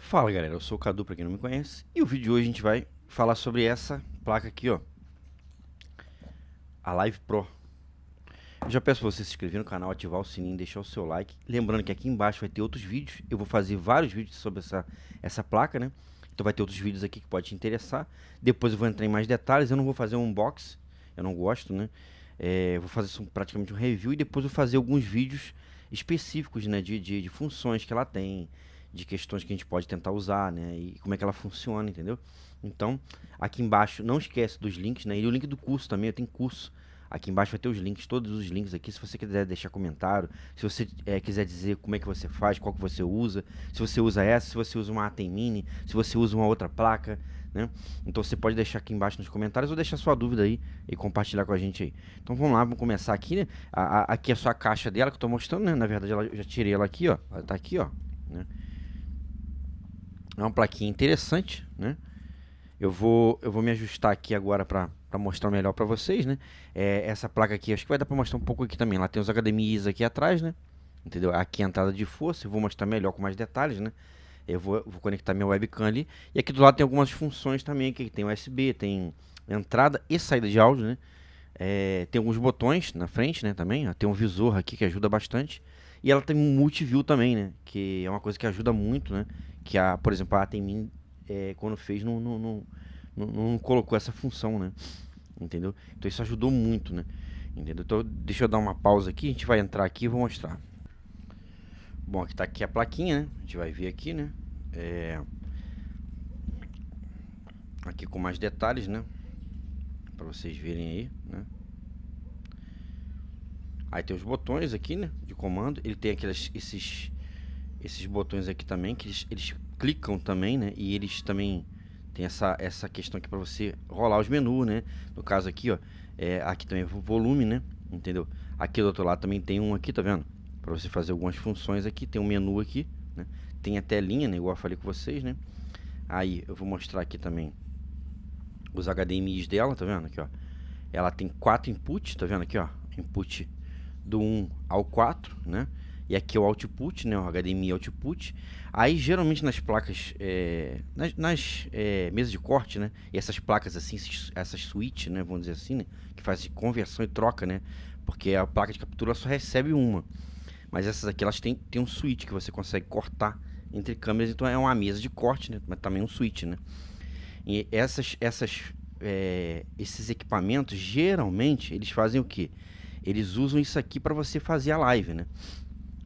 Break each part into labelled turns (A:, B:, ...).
A: Fala galera, eu sou o Cadu para quem não me conhece e o vídeo de hoje a gente vai falar sobre essa placa aqui, ó, a Live Pro. Eu já peço pra você se inscrever no canal, ativar o sininho, deixar o seu like. Lembrando que aqui embaixo vai ter outros vídeos, eu vou fazer vários vídeos sobre essa, essa placa, né? Então vai ter outros vídeos aqui que pode te interessar. Depois eu vou entrar em mais detalhes, eu não vou fazer um unboxing, eu não gosto, né? É, vou fazer praticamente um review e depois eu vou fazer alguns vídeos específicos, né, de, de, de funções que ela tem, de questões que a gente pode tentar usar, né? E como é que ela funciona, entendeu? Então, aqui embaixo, não esquece dos links, né? E o link do curso também, eu tenho curso. Aqui embaixo vai ter os links, todos os links aqui. Se você quiser deixar comentário, se você é, quiser dizer como é que você faz, qual que você usa, se você usa essa, se você usa uma Atem Mini, se você usa uma outra placa, né? Então você pode deixar aqui embaixo nos comentários ou deixar sua dúvida aí e compartilhar com a gente aí. Então vamos lá, vamos começar aqui, né? A, a, aqui é só a caixa dela que eu estou mostrando, né? Na verdade, ela, eu já tirei ela aqui, ó. Ela tá aqui, ó. Né? É uma plaquinha interessante, né? Eu vou, eu vou me ajustar aqui agora para mostrar melhor para vocês, né? É, essa placa aqui, acho que vai dar para mostrar um pouco aqui também. Lá tem os HDMIs aqui atrás, né? Entendeu? Aqui a entrada de força, eu vou mostrar melhor com mais detalhes, né? Eu vou, vou conectar minha webcam ali. E aqui do lado tem algumas funções também, aqui tem USB, tem entrada e saída de áudio, né? É, tem alguns botões na frente, né, também, ó, tem um visor aqui que ajuda bastante. E ela tem um multiview também, né, que é uma coisa que ajuda muito, né, que a, por exemplo, a Atemin, é, quando fez, não, não, não, não, colocou essa função, né? Entendeu? Então isso ajudou muito, né? Entendeu? Então deixa eu dar uma pausa aqui, a gente vai entrar aqui e vou mostrar. Bom, aqui tá aqui a plaquinha, né? A gente vai ver aqui, né? É... Aqui com mais detalhes, né? Pra vocês verem aí, né? Aí tem os botões aqui, né? De comando. Ele tem aqueles, esses esses botões aqui também, que eles, eles clicam também, né? E eles também tem essa, essa questão aqui para você rolar os menus, né? No caso aqui, ó, é, aqui também é volume, né? Entendeu? Aqui do outro lado também tem um aqui, tá vendo? Para você fazer algumas funções aqui, tem um menu aqui, né? Tem a telinha, né? Igual eu falei com vocês, né? Aí eu vou mostrar aqui também os HDMIs dela, tá vendo aqui, ó? Ela tem quatro inputs, tá vendo aqui, ó? Input do 1 ao 4, né? e aqui é o output, né, o HDMI output. Aí geralmente nas placas, é, nas, nas é, mesas de corte, né, e essas placas assim, essas switch, né, vamos dizer assim, né, que faz conversão e troca, né, porque a placa de captura só recebe uma. Mas essas aqui elas têm, têm um switch que você consegue cortar entre câmeras, então é uma mesa de corte, né, mas também um switch, né. E essas, essas, é, esses equipamentos geralmente eles fazem o que? Eles usam isso aqui para você fazer a live, né?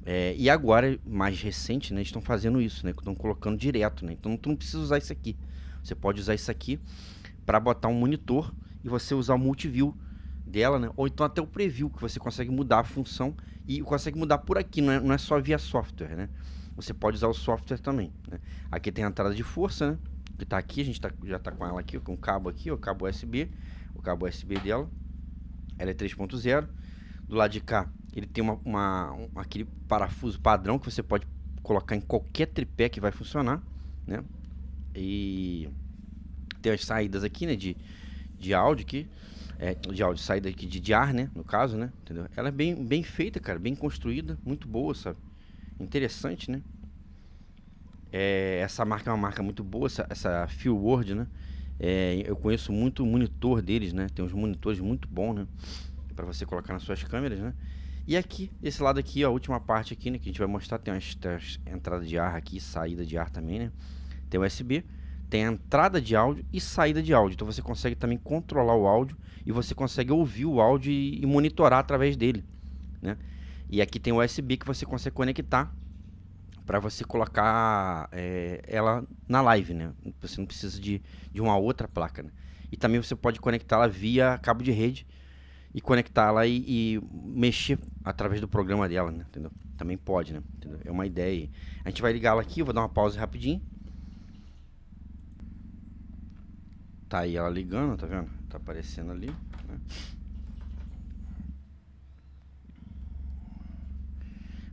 A: É, e agora, mais recente, né, estão fazendo isso, né? Estão colocando direto, né? Então tu não precisa usar isso aqui. Você pode usar isso aqui para botar um monitor e você usar o multiview dela, né? Ou então até o preview, que você consegue mudar a função e consegue mudar por aqui, não é, não é só via software, né? Você pode usar o software também, né? Aqui tem a entrada de força, né? Que tá aqui, a gente tá, já tá com ela aqui, com o cabo aqui, o cabo USB, o cabo USB dela. Ela é 3.0. Do lado de cá, ele tem uma, uma um, aquele parafuso padrão que você pode colocar em qualquer tripé que vai funcionar, né? E tem as saídas aqui, né? De, de áudio aqui. É, de áudio, saída aqui de, de ar, né? No caso, né? Entendeu? Ela é bem, bem feita, cara. Bem construída. Muito boa, sabe? Interessante, né? É, essa marca é uma marca muito boa, essa, essa Feel Word, né? É, eu conheço muito o monitor deles, né? Tem uns monitores muito bons, né? Para você colocar nas suas câmeras, né? E aqui, esse lado aqui, ó, a última parte aqui, né, que a gente vai mostrar, tem uma, entrada de ar aqui, saída de ar também, né? Tem USB, tem a entrada de áudio e saída de áudio. Então você consegue também controlar o áudio e você consegue ouvir o áudio e, e monitorar através dele, né? E aqui tem o USB que você consegue conectar para você colocar é, ela na live, né? Você não precisa de, de uma outra placa, né? E também você pode conectá-la via cabo de rede, e conectá-la e, e, mexer através do programa dela, né? Entendeu? Também pode, né? Entendeu? É uma ideia. A gente vai ligá-la aqui, eu vou dar uma pausa rapidinho. Tá aí ela ligando, tá vendo? Tá aparecendo ali. Né?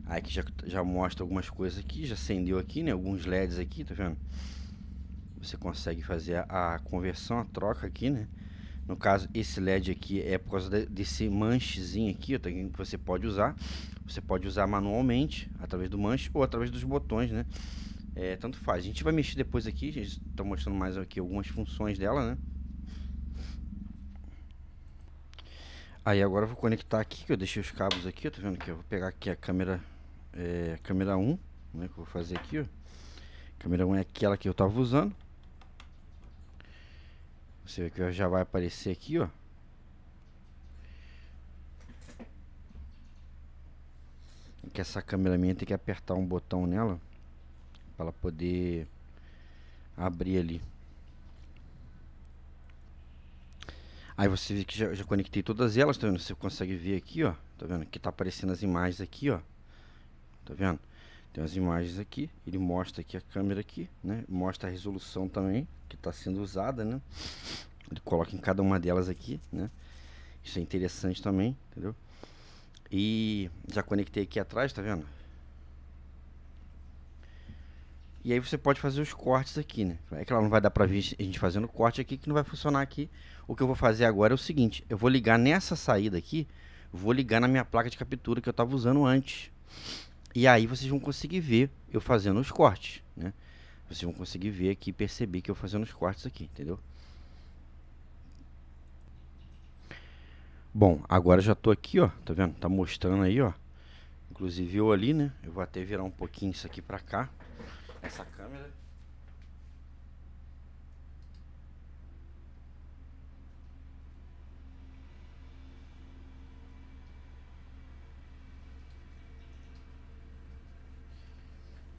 A: Aí que já, já mostra algumas coisas aqui, já acendeu aqui, né? Alguns LEDs aqui, tá vendo? Você consegue fazer a, a conversão, a troca aqui, né? No caso, esse LED aqui é por causa de, desse manchezinho aqui, ó, que você pode usar. Você pode usar manualmente, através do manche ou através dos botões, né? É, tanto faz. A gente vai mexer depois aqui, a gente está mostrando mais aqui algumas funções dela, né? Aí agora eu vou conectar aqui, que eu deixei os cabos aqui, tá vendo que eu vou pegar aqui a câmera, é, a câmera 1, né, que eu vou fazer aqui, ó. A câmera 1 é aquela que eu estava usando. Você vê que já vai aparecer aqui, ó. Que essa câmera minha tem que apertar um botão nela para ela poder abrir ali. Aí você vê que já, já, conectei todas elas, tá vendo? Você consegue ver aqui, ó. Tá vendo? Que tá aparecendo as imagens aqui, ó. Tá vendo? Tem as imagens aqui, ele mostra aqui a câmera aqui, né? Mostra a resolução também que está sendo usada, né? Ele coloca em cada uma delas aqui, né? Isso é interessante também, entendeu? E já conectei aqui atrás, tá vendo? E aí você pode fazer os cortes aqui, né? É ela não vai dar pra ver a gente fazendo corte aqui que não vai funcionar aqui. O que eu vou fazer agora é o seguinte, eu vou ligar nessa saída aqui, vou ligar na minha placa de captura que eu estava usando antes. E aí vocês vão conseguir ver eu fazendo os cortes, né? Vocês vão conseguir ver aqui, perceber que eu fazendo os cortes aqui, entendeu? Bom, agora já tô aqui, ó, tá vendo? Tá mostrando aí, ó. Inclusive eu ali, né? Eu vou até virar um pouquinho isso aqui pra cá, essa câmera.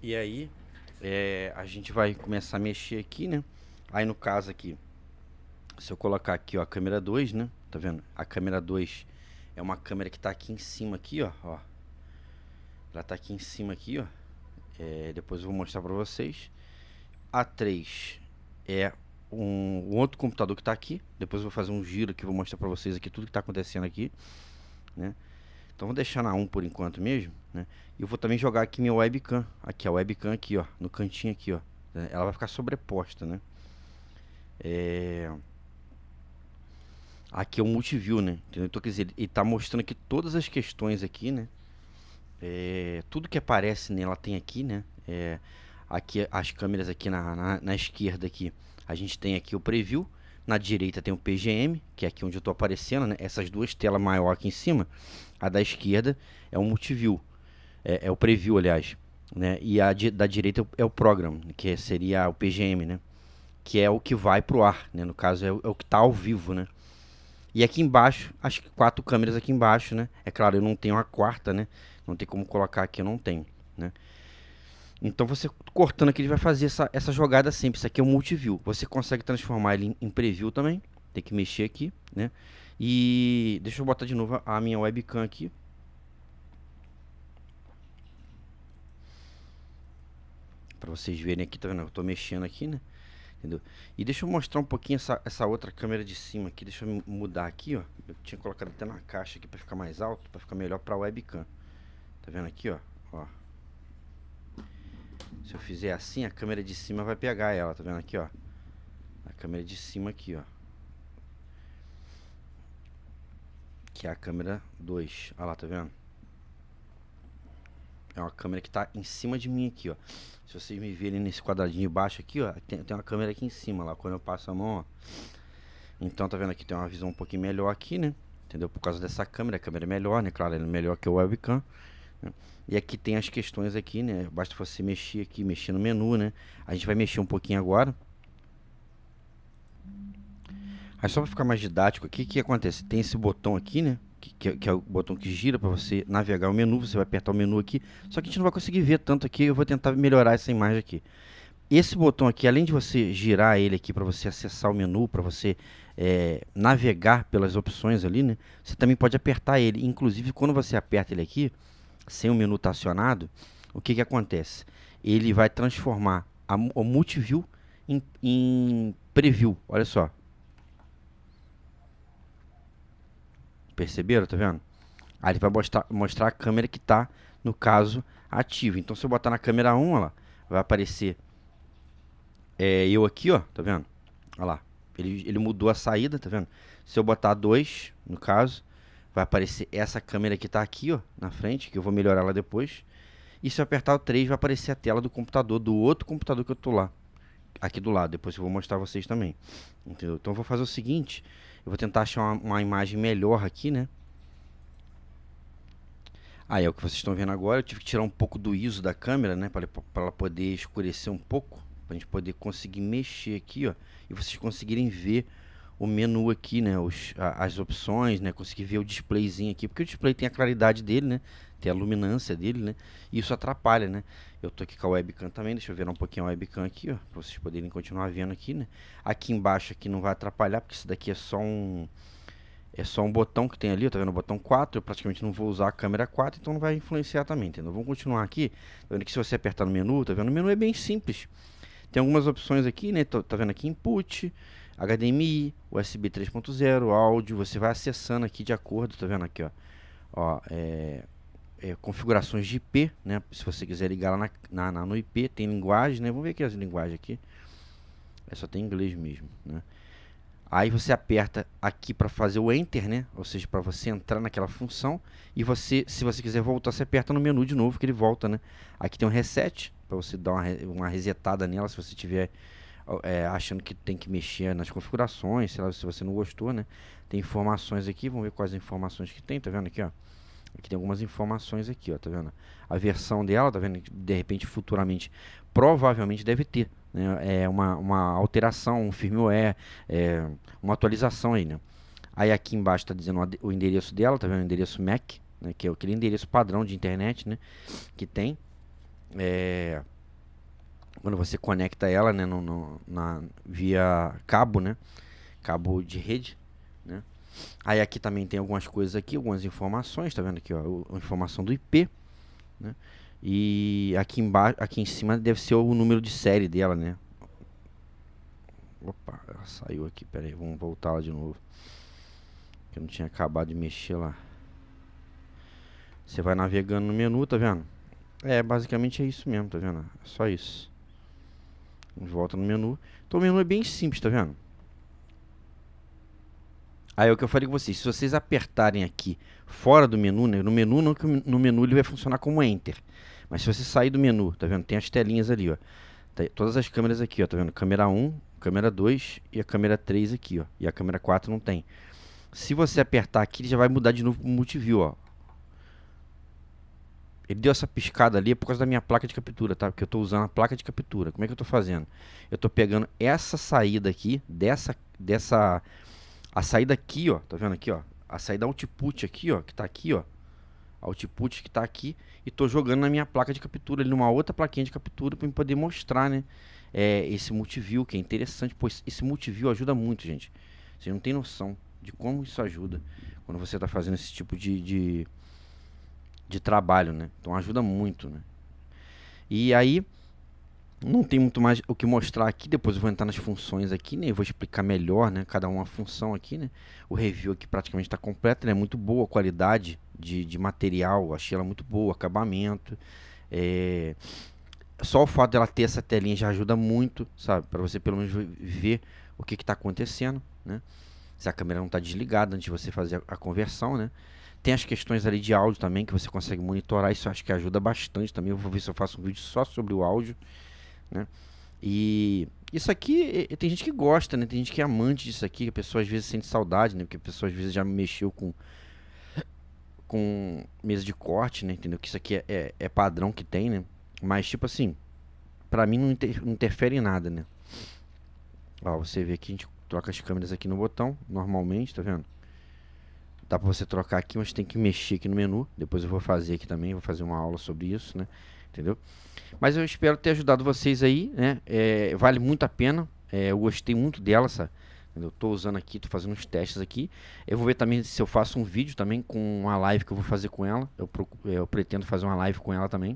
A: E aí, é, a gente vai começar a mexer aqui, né? Aí, no caso aqui, se eu colocar aqui, ó, a câmera 2, né? Tá vendo? A câmera 2 é uma câmera que tá aqui em cima aqui, ó. ó. Ela tá aqui em cima aqui, ó. É, depois eu vou mostrar para vocês. A 3 é um, um, outro computador que tá aqui. Depois eu vou fazer um giro que vou mostrar para vocês aqui tudo que tá acontecendo aqui, né? Então vou deixar na 1 por enquanto mesmo, né? E eu vou também jogar aqui minha webcam, aqui a webcam aqui, ó, no cantinho aqui, ó. É, ela vai ficar sobreposta, né? É... Aqui é o multiview, né? Entendeu? Então, quer dizer, ele tá mostrando aqui todas as questões aqui, né? É... Tudo que aparece nela tem aqui, né? É... Aqui, as câmeras aqui na, na, na esquerda aqui, a gente tem aqui o preview, na direita tem o PGM, que é aqui onde eu estou aparecendo, né? Essas duas telas maior aqui em cima. A da esquerda é o Multiview, é, é o Preview, aliás. Né? E a de, da direita é, é o Program, que seria o PGM, né? Que é o que vai para o ar, né? No caso, é o, é o que está ao vivo, né? E aqui embaixo, as quatro câmeras aqui embaixo, né? É claro, eu não tenho a quarta, né? Não tem como colocar aqui, eu não tenho, né? Então você cortando aqui, ele vai fazer essa, essa jogada sempre. Isso aqui é um multiview. Você consegue transformar ele em, em preview também. Tem que mexer aqui, né? E deixa eu botar de novo a minha webcam aqui. Para vocês verem aqui, tá vendo? Eu tô mexendo aqui, né? Entendeu? E deixa eu mostrar um pouquinho essa, essa outra câmera de cima aqui. Deixa eu mudar aqui, ó. Eu tinha colocado até na caixa aqui para ficar mais alto, para ficar melhor para webcam. Tá vendo aqui, ó? Ó. Se eu fizer assim, a câmera de cima vai pegar ela, tá vendo aqui, ó? A câmera de cima aqui, ó. Que é a câmera 2. Olha lá, tá vendo? É uma câmera que tá em cima de mim aqui, ó. Se vocês me verem nesse quadradinho baixo aqui, ó. Tem, tem uma câmera aqui em cima, lá. Quando eu passo a mão, ó. Então, tá vendo aqui, tem uma visão um pouquinho melhor aqui, né? Entendeu? Por causa dessa câmera. A câmera é melhor, né? Claro, ela é melhor que o webcam. E aqui tem as questões aqui, né? Basta você mexer aqui, mexer no menu, né? A gente vai mexer um pouquinho agora. Aí só para ficar mais didático aqui, o que acontece? Tem esse botão aqui, né? Que, que, é o botão que gira para você navegar o menu. Você vai apertar o menu aqui. Só que a gente não vai conseguir ver tanto aqui. Eu vou tentar melhorar essa imagem aqui. Esse botão aqui, além de você girar ele aqui para você acessar o menu, para você é, navegar pelas opções ali, né? Você também pode apertar ele. Inclusive, quando você aperta ele aqui, sem o menu acionado, o que, que acontece? Ele vai transformar a, o multiview em, em preview. Olha só. Perceberam? Tá vendo? Aí ele vai mostrar, mostrar a câmera que está, no caso, ativa. Então, se eu botar na câmera 1, lá, vai aparecer é, eu aqui, ó. Tá vendo? Olha lá. Ele, ele mudou a saída, tá vendo? Se eu botar 2, no caso, vai aparecer essa câmera que está aqui, ó, na frente, que eu vou melhorar ela depois. E se eu apertar o 3, vai aparecer a tela do computador, do outro computador que eu tô lá. Aqui do lado, depois eu vou mostrar vocês também. Entendeu? Então eu vou fazer o seguinte, eu vou tentar achar uma, uma imagem melhor aqui, né? Aí é o que vocês estão vendo agora, eu tive que tirar um pouco do ISO da câmera, né? Para ela poder escurecer um pouco, para a gente poder conseguir mexer aqui, ó. E vocês conseguirem ver o menu aqui, né? Os, a, as opções, né? Conseguir ver o displayzinho aqui, porque o display tem a claridade dele, né? Tem a luminância dele, né? E isso atrapalha, né? Eu tô aqui com a webcam também, deixa eu ver um pouquinho a webcam aqui, ó, para vocês poderem continuar vendo aqui, né? Aqui embaixo aqui não vai atrapalhar, porque isso daqui é só um é só um botão que tem ali, tá vendo o botão 4, eu praticamente não vou usar a câmera 4, então não vai influenciar também, entendeu? Vamos continuar aqui, tá vendo que se você apertar no menu, tá vendo? O menu é bem simples. Tem algumas opções aqui, né? Tô, tá vendo aqui input, HDMI, USB 3.0, áudio, você vai acessando aqui de acordo, tá vendo aqui, ó, ó é, é, configurações de IP, né, se você quiser ligar lá na, na, na, no IP, tem linguagem, né, vamos ver aqui as linguagens aqui, é, só tem inglês mesmo, né, aí você aperta aqui para fazer o Enter, né, ou seja, para você entrar naquela função, e você, se você quiser voltar, você aperta no menu de novo que ele volta, né, aqui tem um Reset, para você dar uma, uma resetada nela, se você tiver é, achando que tem que mexer nas configurações, sei lá, se você não gostou, né? Tem informações aqui, vamos ver quais informações que tem, tá vendo aqui, ó? Aqui tem algumas informações aqui, ó, tá vendo? A versão dela, tá vendo? De repente, futuramente, provavelmente deve ter, né? É uma, uma alteração, um firmware, é, uma atualização aí, né? Aí aqui embaixo está dizendo o endereço dela, tá vendo? O endereço MAC, né? que é aquele endereço padrão de internet, né? Que tem. É, quando você conecta ela, né, no, no, na, via cabo, né? Cabo de rede, né? Aí aqui também tem algumas coisas aqui, algumas informações, tá vendo aqui, ó, a informação do IP, né? E aqui embaixo, aqui em cima deve ser o número de série dela, né? Opa, ela saiu aqui, pera aí, vamos voltar lá de novo. Que eu não tinha acabado de mexer lá. Você vai navegando no menu, tá vendo? É, basicamente é isso mesmo, tá vendo? É só isso. Volta no menu. Então o menu é bem simples, tá vendo? Aí é o que eu falei com vocês, se vocês apertarem aqui fora do menu, né? No menu não, no menu ele vai funcionar como enter. Mas se você sair do menu, tá vendo? Tem as telinhas ali, ó. Tá, todas as câmeras aqui, ó, tá vendo? Câmera 1, câmera 2 e a câmera 3 aqui, ó. E a câmera 4 não tem. Se você apertar aqui, ele já vai mudar de novo pro multiview, ó. Ele deu essa piscada ali por causa da minha placa de captura, tá? Porque eu estou usando a placa de captura. Como é que eu estou fazendo? Eu estou pegando essa saída aqui, dessa, dessa... A saída aqui, ó, tá vendo aqui, ó? A saída output aqui, ó, que está aqui, ó. Output que está aqui. E estou jogando na minha placa de captura, ali numa outra plaquinha de captura, para poder mostrar, né? É, esse multiview, que é interessante. Pois esse multiview ajuda muito, gente. Você não tem noção de como isso ajuda quando você está fazendo esse tipo de, de de trabalho, né? Então ajuda muito, né? E aí não tem muito mais o que mostrar aqui, depois eu vou entrar nas funções aqui, né? Eu vou explicar melhor, né? Cada uma função aqui, né? O review aqui praticamente está completo, né? Muito boa a qualidade de, de material, achei ela muito boa, acabamento, é... Só o fato dela ter essa telinha já ajuda muito, sabe? Para você pelo menos ver o que está acontecendo, né? Se a câmera não está desligada antes de você fazer a, a conversão, né? Tem as questões ali de áudio também que você consegue monitorar, isso acho que ajuda bastante também. Eu vou ver se eu faço um vídeo só sobre o áudio, né? E isso aqui, tem gente que gosta, né? Tem gente que é amante disso aqui, a pessoa às vezes sente saudade, né? Porque a pessoa às vezes já mexeu com com mesa de corte, né? Entendeu? Que isso aqui é, é, é padrão que tem, né? Mas tipo assim, pra mim não, inter, não interfere em nada, né? Ó, você vê aqui, a gente troca as câmeras aqui no botão, normalmente, tá vendo? Dá para você trocar aqui, mas tem que mexer aqui no menu. Depois eu vou fazer aqui também, vou fazer uma aula sobre isso, né? Entendeu? Mas eu espero ter ajudado vocês aí, né? É, vale muito a pena. É, eu gostei muito dela, sabe? Eu estou usando aqui, estou fazendo uns testes aqui. Eu vou ver também se eu faço um vídeo também com uma live que eu vou fazer com ela. Eu, procuro, eu pretendo fazer uma live com ela também.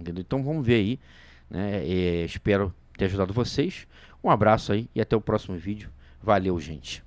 A: Entendeu? Então vamos ver aí. Né? É, espero ter ajudado vocês. Um abraço aí e até o próximo vídeo. Valeu, gente.